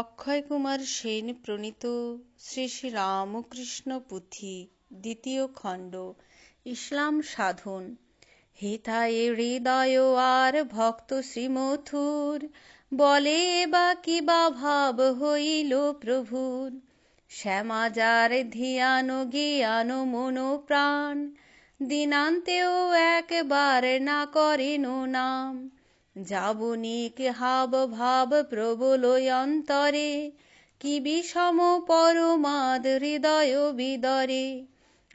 অক্ষয়কুমার সেন প্রণীত শ্রী শ্রী রামকৃষ্ণ পুঁথি দ্বিতীয় খণ্ড ইসলাম সাধন হেথায় হৃদয় আর ভক্ত শ্রীমথুর বলে বা কিবা ভাব হইল প্রভুর শ্যামাজার ধিয়ান জ্ঞান মন প্রাণ দিনান্তেও একবার না করেন নাম যাবনিক হাব ভাব অন্তরে কি বিষম পরমাদ হৃদয় বিদরে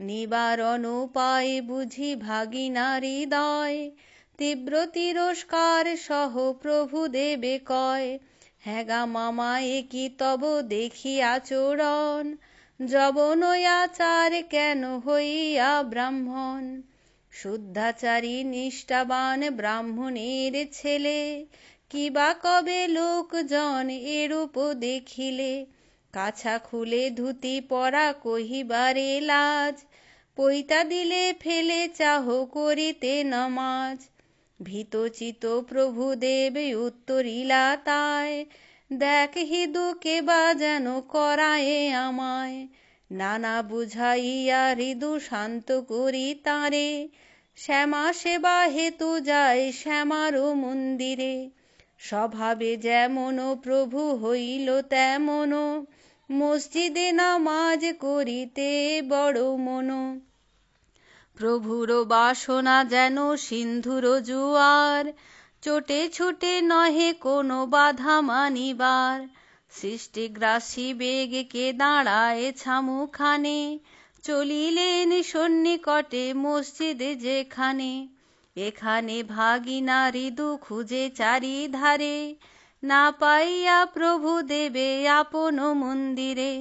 নিবারণ পায় বুঝি ভাগিনা হৃদয় তীব্র তিরস্কার সহ প্রভু দেবে কয় হ্যাগা মামা কি তব দেখি আচরণ যবনয়াচার কেন হইয়া ব্রাহ্মণ শুদ্ধাচারী নিষ্ঠাবান ব্রাহ্মণের ছেলে কি বা কবে লোকজন এরূপ দেখিলে কাছা খুলে ধুতি পরা কহিবারে লাজ পৈতা দিলে ফেলে চাহ করিতে নমাজ ভীতচিত প্রভু দেব উত্তরিলা তায় দেখ হিদু কে বা যেন করায়ে আমায় নানা বুঝাইয়া হৃদু শান্ত করি তাঁরে শ্যামা সেবা হেতু যায় শ্যামারও মন্দিরে স্বভাবে যেমন প্রভু হইল তেমন মসজিদে নামাজ করিতে বড় মন প্রভুর বাসনা যেন সিন্ধুর জুয়ার চোটে ছুটে নহে কোনো বাধা মানিবার সৃষ্টিগ্রাসী বেগকে দাঁড়ায় ছামুখানে চলিলেন সন্নিকটে মসজিদ যেখানে এখানে ভাগিনা দু খুঁজে চারিধারে না পাইয়া প্রভু দেবে আপন মন্দিরে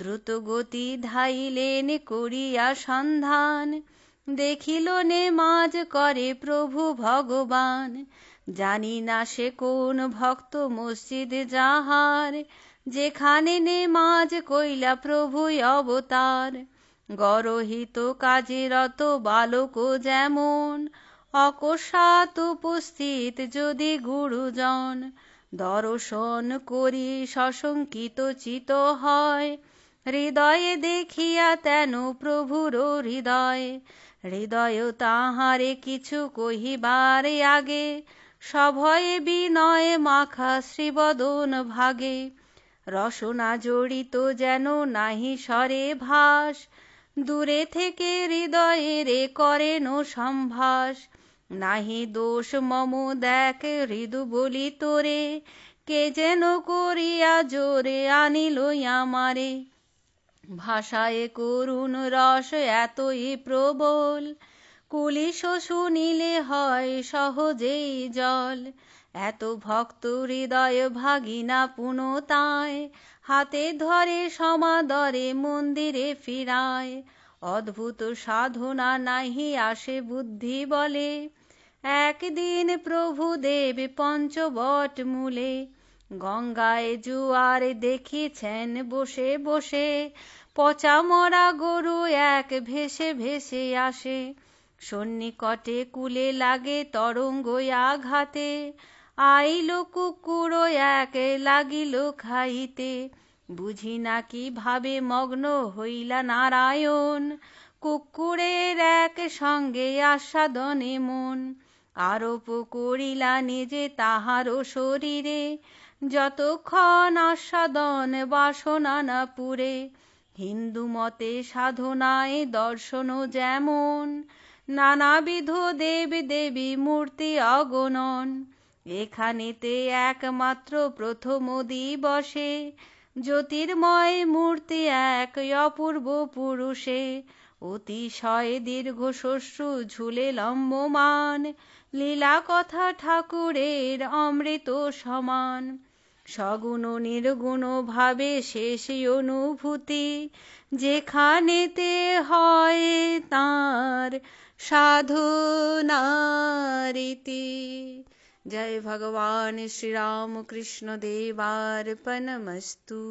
দ্রুত গতি ধাইলেন করিয়া সন্ধান দেখিল নে মাজ করে প্রভু ভগবান জানি না সে কোন ভক্ত মসজিদ যাহার যেখানে নে মাজ কইলা প্রভু অবতার গরহিত কাজে রত বালক যেমন অকস্মাত উপস্থিত যদি গুরুজন দর্শন করি সশঙ্কিত চিত হয় হৃদয়ে দেখিয়া তেন প্রভুর হৃদয় হৃদয় তাহারে কিছু কহিবার আগে সভয়ে বিনয়ে মাখা শ্রীবদন ভাগে রসনা জড়িত যেন নাহি সরে ভাস দূরে থেকে হৃদয়ে রে নো সম্ভাস নাহি দোষ মম দেখ হৃদু বলি তোরে কে যেন করিয়া জোরে আনিল আমারে ভাষায় করুণ রস এতই প্রবল কুলিশ শুনিলে হয় সহজেই জল এত ভক্ত হৃদয় ভাগিনা পুনতায় হাতে ধরে সমাদরে মন্দিরে ফিরায় অদ্ভুত সাধনা নাহি আসে বুদ্ধি বলে একদিন প্রভু দেব পঞ্চবট মূলে গঙ্গায় জুয়ার দেখিছেন বসে বসে পচা মরা গরু এক ভেসে ভেসে আসে সন্নিকটে কুলে লাগে তরঙ্গ আঘাতে আইল কুকুর এক লাগিল খাইতে বুঝি না কি ভাবে মগ্ন হইলা নারায়ণ কুকুরের এক সঙ্গে আস্বাদনে মন আরোপ করিলা নিজে তাহারও শরীরে যতক্ষণ আস্বাদন বাসনা না পুরে হিন্দু মতে সাধনায় দর্শন যেমন নানাবিধ দেব দেবী মূর্তি অগণন এখানেতে একমাত্র প্রথম দিবসে জ্যোতির্ময় মূর্তি এক অপূর্ব পুরুষে অতিশয় দীর্ঘ শস্যু ঝুলে লম্বমান লীলা কথা ঠাকুরের অমৃত সমান সগুণ নির্গুণ ভাবে শেষ অনুভূতি যেখানেতে হয় তার নারীতি जय भगवान् श्रीरामकृष्णदेवार्पणमस्तु